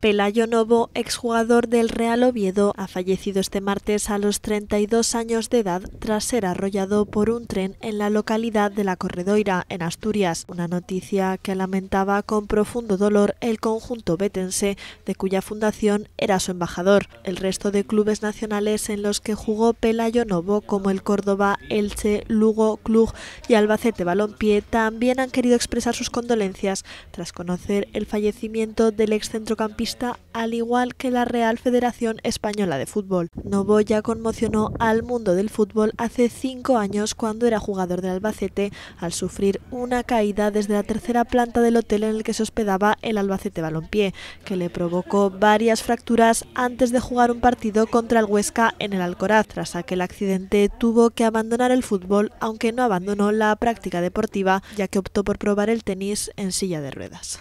Pelayo Novo, exjugador del Real Oviedo, ha fallecido este martes a los 32 años de edad tras ser arrollado por un tren en la localidad de La Corredoira, en Asturias. Una noticia que lamentaba con profundo dolor el conjunto betense, de cuya fundación era su embajador. El resto de clubes nacionales en los que jugó Pelayo Novo, como el Córdoba, Elche, Lugo, Club y Albacete Balompié, también han querido expresar sus condolencias tras conocer el fallecimiento del excentrocampista al igual que la Real Federación Española de Fútbol. Novoya conmocionó al mundo del fútbol hace cinco años cuando era jugador del Albacete al sufrir una caída desde la tercera planta del hotel en el que se hospedaba el Albacete Balompié, que le provocó varias fracturas antes de jugar un partido contra el Huesca en el Alcoraz. Tras aquel accidente tuvo que abandonar el fútbol, aunque no abandonó la práctica deportiva, ya que optó por probar el tenis en silla de ruedas.